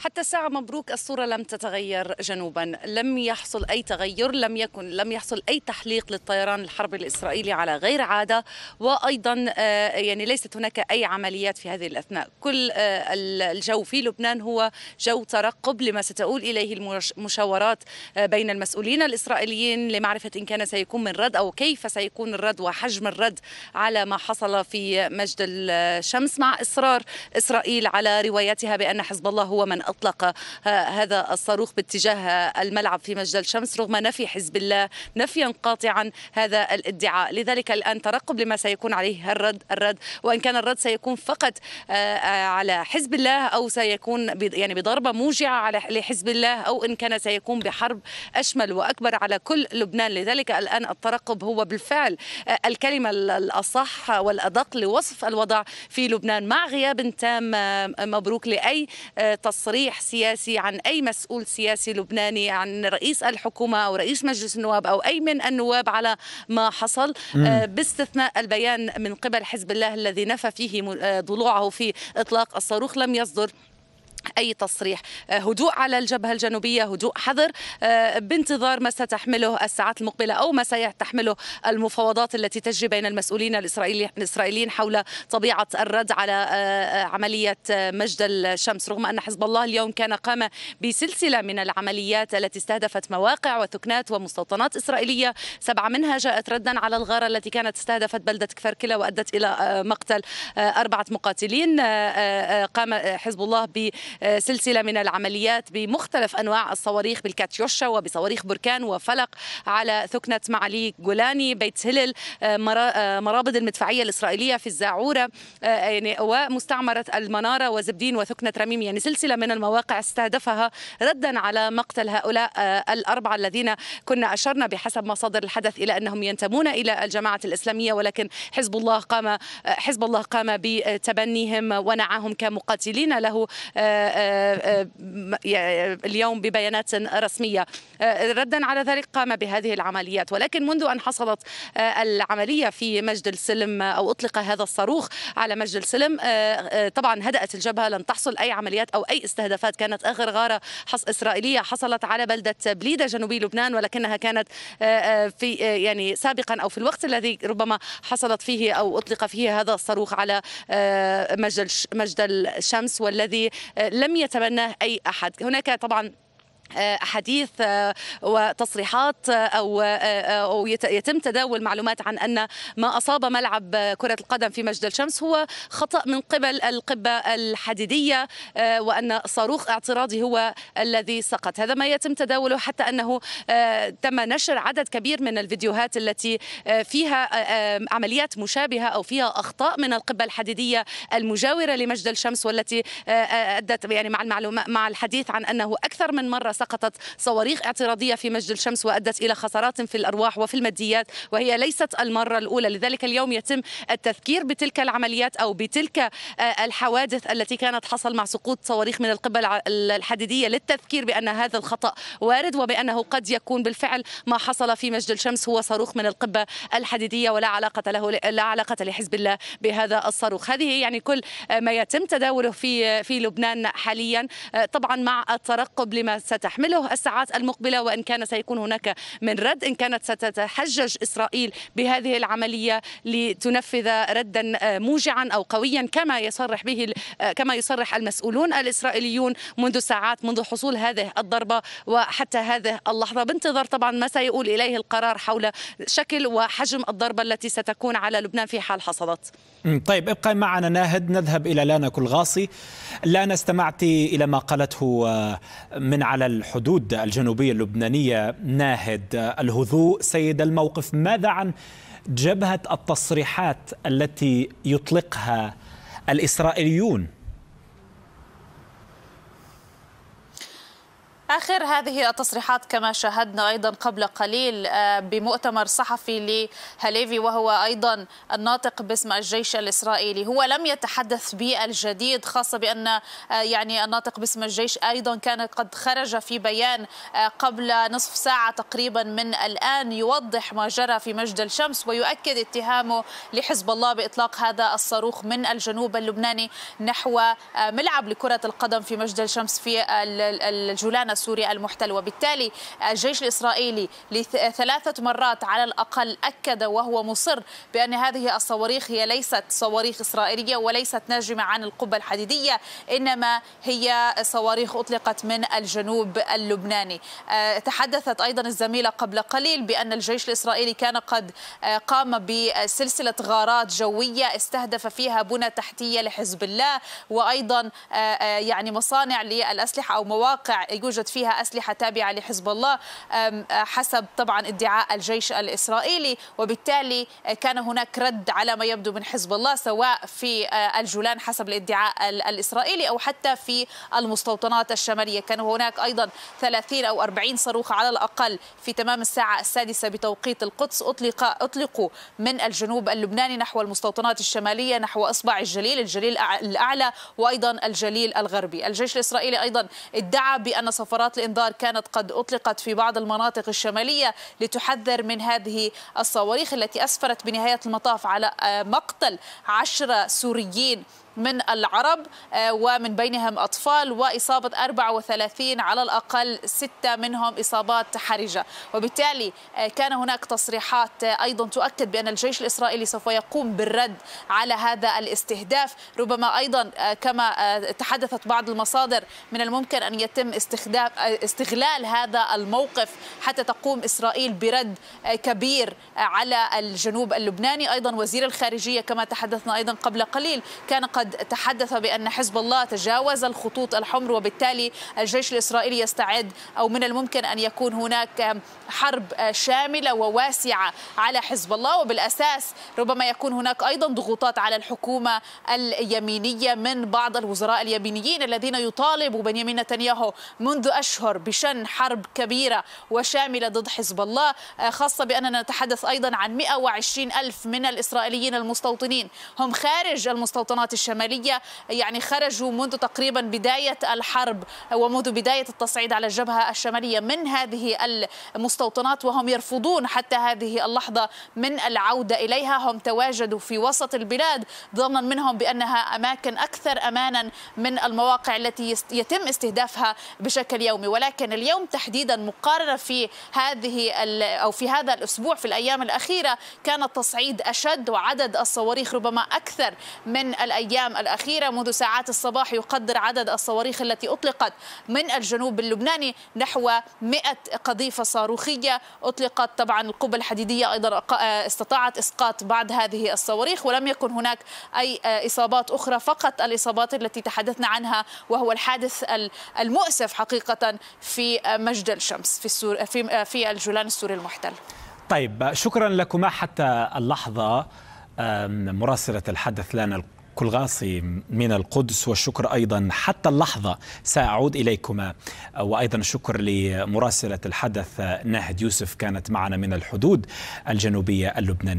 حتى الساعة مبروك الصورة لم تتغير جنوبا لم يحصل أي تغير لم يكن لم يحصل أي تحليق للطيران الحربي الإسرائيلي على غير عادة وأيضا آه، يعني ليست هناك أي عمليات في هذه الأثناء كل آه، الجو في لبنان هو جو ترقب لما ستؤول إليه المشاورات آه، بين المسؤولين الإسرائيليين لمعرفة إن كان سيكون من رد أو كيف سيكون الرد وحجم الرد على ما حصل في مجد الشمس مع إصرار إسرائيل على روايتها بأن حزب الله هو من أطلق هذا الصاروخ باتجاه الملعب في مجدل شمس رغم نفي حزب الله نفيا قاطعا هذا الادعاء لذلك الآن ترقب لما سيكون عليه الرد الرد وإن كان الرد سيكون فقط آه، آه، على حزب الله أو سيكون يعني بضربة موجعة على لحزب الله أو إن كان سيكون بحرب أشمل وأكبر على كل لبنان لذلك الآن الترقب هو بالفعل آه، الكلمة الأصح والأدق لوصف الوضع في لبنان مع غياب تام مبروك لأي تصريح تصريح سياسي عن أي مسؤول سياسي لبناني عن رئيس الحكومة أو رئيس مجلس النواب أو أي من النواب على ما حصل آه، باستثناء البيان من قبل حزب الله الذي نفى فيه آه، ضلوعه في إطلاق الصاروخ لم يصدر اي تصريح آه، هدوء على الجبهه الجنوبيه هدوء حذر آه، بانتظار ما ستحمله الساعات المقبله او ما ستحمله المفاوضات التي تجري بين المسؤولين الاسرائيليين حول طبيعه الرد على آه، عمليه مجد الشمس رغم ان حزب الله اليوم كان قام بسلسله من العمليات التي استهدفت مواقع وثكنات ومستوطنات اسرائيليه سبعه منها جاءت ردا على الغاره التي كانت استهدفت بلده كفركله وادت الى مقتل اربعه مقاتلين قام حزب الله ب آه، سلسلة من العمليات بمختلف أنواع الصواريخ بالكاتيوشا وبصواريخ بركان وفلق على ثكنة معالي جولاني بيت هلل آه، آه، مرابض المدفعية الإسرائيلية في الزعورة يعني ومستعمرة المنارة وزبدين وثكنة رميم يعني سلسلة من المواقع استهدفها ردا على مقتل هؤلاء الأربعة الذين كنا أشرنا بحسب مصادر الحدث إلى أنهم ينتمون إلى الجماعة الإسلامية ولكن حزب الله قام حزب الله قام بتبنيهم ونعاهم كمقاتلين له آه، آه، آه، اليوم ببيانات رسمية ردا على ذلك قام بهذه العمليات ولكن منذ أن حصلت العملية في مجد السلم أو أطلق هذا الصاروخ على مجد السلم طبعا هدأت الجبهة لن تحصل أي عمليات أو أي استهدافات كانت آخر غارة إسرائيلية حصلت على بلدة بليدة جنوبي لبنان ولكنها كانت في يعني سابقا أو في الوقت الذي ربما حصلت فيه أو أطلق فيه هذا الصاروخ على مجد الشمس والذي لم يتبناه أي أحد هناك طبعا آه، احاديث آه، وتصريحات آه، او او يتم تداول معلومات عن ان ما اصاب ملعب كره القدم في مجد الشمس هو خطا من قبل القبه الحديديه وان صاروخ اعتراضي هو الذي سقط هذا ما يتم تداوله حتى انه تم نشر عدد كبير من الفيديوهات التي فيها عمليات مشابهه او فيها اخطاء من القبه الحديديه المجاوره لمجد الشمس والتي ادت يعني مع مع الحديث عن انه اكثر من مره سقطت صواريخ اعتراضية في مسجد الشمس وأدت إلى خسارات في الأرواح وفي الماديات وهي ليست المرة الأولى لذلك اليوم يتم التذكير بتلك العمليات أو بتلك آه، الحوادث التي كانت حصل مع سقوط صواريخ من القبة الحديدية للتذكير بأن هذا الخطأ وارد وبأنه قد يكون بالفعل ما حصل في مسجد الشمس هو صاروخ من القبة الحديدية ولا علاقة له لا علاقة لحزب الله بهذا الصاروخ هذه يعني كل ما يتم تداوله في في لبنان حاليا آه، طبعا مع الترقب لما ستحدث ستحمله الساعات المقبلة وإن كان سيكون هناك من رد إن كانت ستتحجج إسرائيل بهذه العملية لتنفذ ردا آه، موجعا أو قويا كما يصرح به آه، كما يصرح المسؤولون الإسرائيليون منذ ساعات منذ حصول هذه الضربة وحتى هذه اللحظة بانتظار طبعا ما سيؤول إليه القرار حول شكل وحجم الضربة التي ستكون على لبنان في حال حصلت طيب ابقى معنا ناهد نذهب إلى لانا كلغاصي لانا استمعت إلى ما قالته آه، من على الحدود الجنوبية اللبنانية ناهد الهدوء سيد الموقف ماذا عن جبهة التصريحات التي يطلقها الإسرائيليون آخر هذه التصريحات كما شاهدنا أيضا قبل قليل آه، بمؤتمر صحفي لهليفي وهو أيضا الناطق باسم الجيش الإسرائيلي هو لم يتحدث بالجديد خاصة بأن آه، يعني الناطق باسم الجيش أيضا كان قد خرج في بيان آه، قبل نصف ساعة تقريبا من الآن يوضح ما جرى في مجد الشمس ويؤكد اتهامه لحزب الله بإطلاق هذا الصاروخ من الجنوب اللبناني نحو ملعب لكرة القدم في مجد الشمس في الجولان السوري السوري المحتل وبالتالي الجيش الإسرائيلي لثلاثة مرات على الأقل أكد وهو مصر بأن هذه الصواريخ هي ليست صواريخ إسرائيلية وليست ناجمة عن القبة الحديدية إنما هي صواريخ أطلقت من الجنوب اللبناني آه، تحدثت أيضا الزميلة قبل قليل بأن الجيش الإسرائيلي كان قد آه، قام بسلسلة غارات جوية استهدف فيها بنى تحتية لحزب الله وأيضا آه، يعني مصانع للأسلحة أو مواقع يوجد فيها عليها أسلحة تابعة لحزب الله حسب طبعا ادعاء الجيش الإسرائيلي وبالتالي كان هناك رد على ما يبدو من حزب الله سواء في آه، الجولان حسب الادعاء الإسرائيلي أو حتى في المستوطنات الشمالية كان هناك أيضا 30 أو 40 صاروخ على الأقل في تمام الساعة السادسة بتوقيت القدس أطلق أطلقوا من الجنوب اللبناني نحو المستوطنات الشمالية نحو إصبع الجليل الجليل الأعلى وأيضا الجليل الغربي الجيش الإسرائيلي أيضا ادعى بأن سفرات الإنذار كانت قد أطلقت في بعض المناطق الشمالية لتحذر من هذه الصواريخ التي أسفرت بنهاية المطاف على آه، مقتل عشرة سوريين من العرب آه، ومن بينهم أطفال وإصابة 34 على الأقل ستة منهم إصابات حرجة وبالتالي آه، كان هناك تصريحات آه، أيضا تؤكد بأن الجيش الإسرائيلي سوف يقوم بالرد على هذا الاستهداف ربما أيضا كما تحدثت بعض المصادر من الممكن أن يتم استخدام استغلال هذا الموقف حتى تقوم إسرائيل برد كبير على الجنوب اللبناني أيضا وزير الخارجية كما تحدثنا أيضا قبل قليل كان قد قد تحدث بأن حزب الله تجاوز الخطوط الحمر وبالتالي الجيش الإسرائيلي يستعد أو من الممكن أن يكون هناك حرب شاملة وواسعة على حزب الله وبالأساس ربما يكون هناك أيضا ضغوطات على الحكومة اليمينية من بعض الوزراء اليمينيين الذين يطالب بنيامين نتنياهو منذ أشهر بشن حرب كبيرة وشاملة ضد حزب الله خاصة بأننا نتحدث أيضا عن 120 ألف من الإسرائيليين المستوطنين هم خارج المستوطنات الشاملة الشمالية يعني خرجوا منذ تقريبا بداية الحرب ومنذ بداية التصعيد على الجبهة الشمالية من هذه المستوطنات وهم يرفضون حتى هذه اللحظة من العودة إليها هم تواجدوا في وسط البلاد ظنا منهم بأنها أماكن أكثر أمانا من المواقع التي يتم استهدافها بشكل يومي ولكن اليوم تحديدا مقارنة في هذه أو في هذا الأسبوع في الأيام الأخيرة كان التصعيد أشد وعدد الصواريخ ربما أكثر من الأيام الأيام الأخيرة منذ ساعات الصباح يقدر عدد الصواريخ التي أطلقت من الجنوب اللبناني نحو 100 قذيفة صاروخية أطلقت طبعا القبة الحديدية أيضا آه، استطاعت إسقاط بعض هذه الصواريخ ولم يكن هناك أي آه، إصابات أخرى فقط الإصابات التي تحدثنا عنها وهو الحادث المؤسف حقيقة في آه، مجد الشمس في, السور في, في الجولان السوري المحتل طيب شكرا لكما حتى اللحظة مراسلة الحدث لنا كلغاصي من القدس والشكر أيضا حتى اللحظة سأعود إليكما وأيضا شكر لمراسلة الحدث نهد يوسف كانت معنا من الحدود الجنوبية اللبنانية